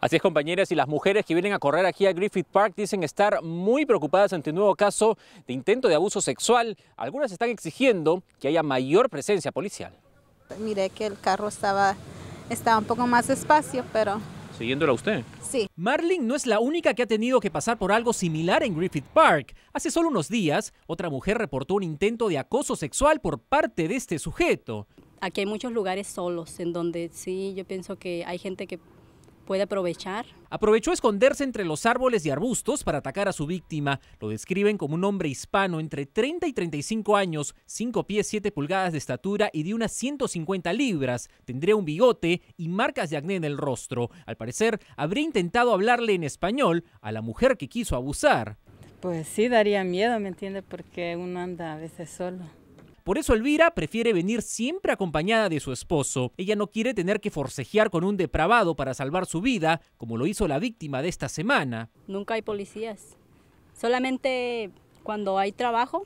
Así es, compañeras, y las mujeres que vienen a correr aquí a Griffith Park dicen estar muy preocupadas ante un nuevo caso de intento de abuso sexual. Algunas están exigiendo que haya mayor presencia policial. Miré que el carro estaba, estaba un poco más despacio, pero... ¿Siguiéndola usted? Sí. Marlene no es la única que ha tenido que pasar por algo similar en Griffith Park. Hace solo unos días, otra mujer reportó un intento de acoso sexual por parte de este sujeto. Aquí hay muchos lugares solos en donde sí, yo pienso que hay gente que puede aprovechar. Aprovechó esconderse entre los árboles y arbustos para atacar a su víctima. Lo describen como un hombre hispano entre 30 y 35 años, 5 pies 7 pulgadas de estatura y de unas 150 libras. Tendría un bigote y marcas de acné en el rostro. Al parecer, habría intentado hablarle en español a la mujer que quiso abusar. Pues sí, daría miedo, ¿me entiende? Porque uno anda a veces solo. Por eso Elvira prefiere venir siempre acompañada de su esposo. Ella no quiere tener que forcejear con un depravado para salvar su vida, como lo hizo la víctima de esta semana. Nunca hay policías. Solamente cuando hay trabajo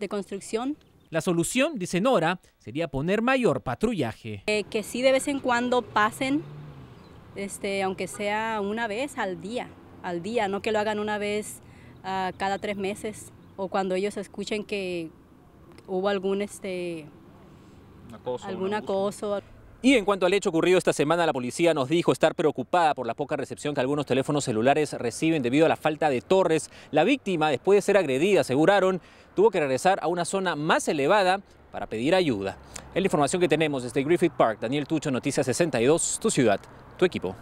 de construcción. La solución, dice Nora, sería poner mayor patrullaje. Eh, que sí de vez en cuando pasen, este, aunque sea una vez al día, al día, no que lo hagan una vez ah, cada tres meses o cuando ellos escuchen que hubo algún este algún acoso. Y en cuanto al hecho ocurrido esta semana, la policía nos dijo estar preocupada por la poca recepción que algunos teléfonos celulares reciben debido a la falta de torres. La víctima, después de ser agredida, aseguraron, tuvo que regresar a una zona más elevada para pedir ayuda. Es la información que tenemos desde Griffith Park. Daniel Tucho, Noticias 62, tu ciudad, tu equipo.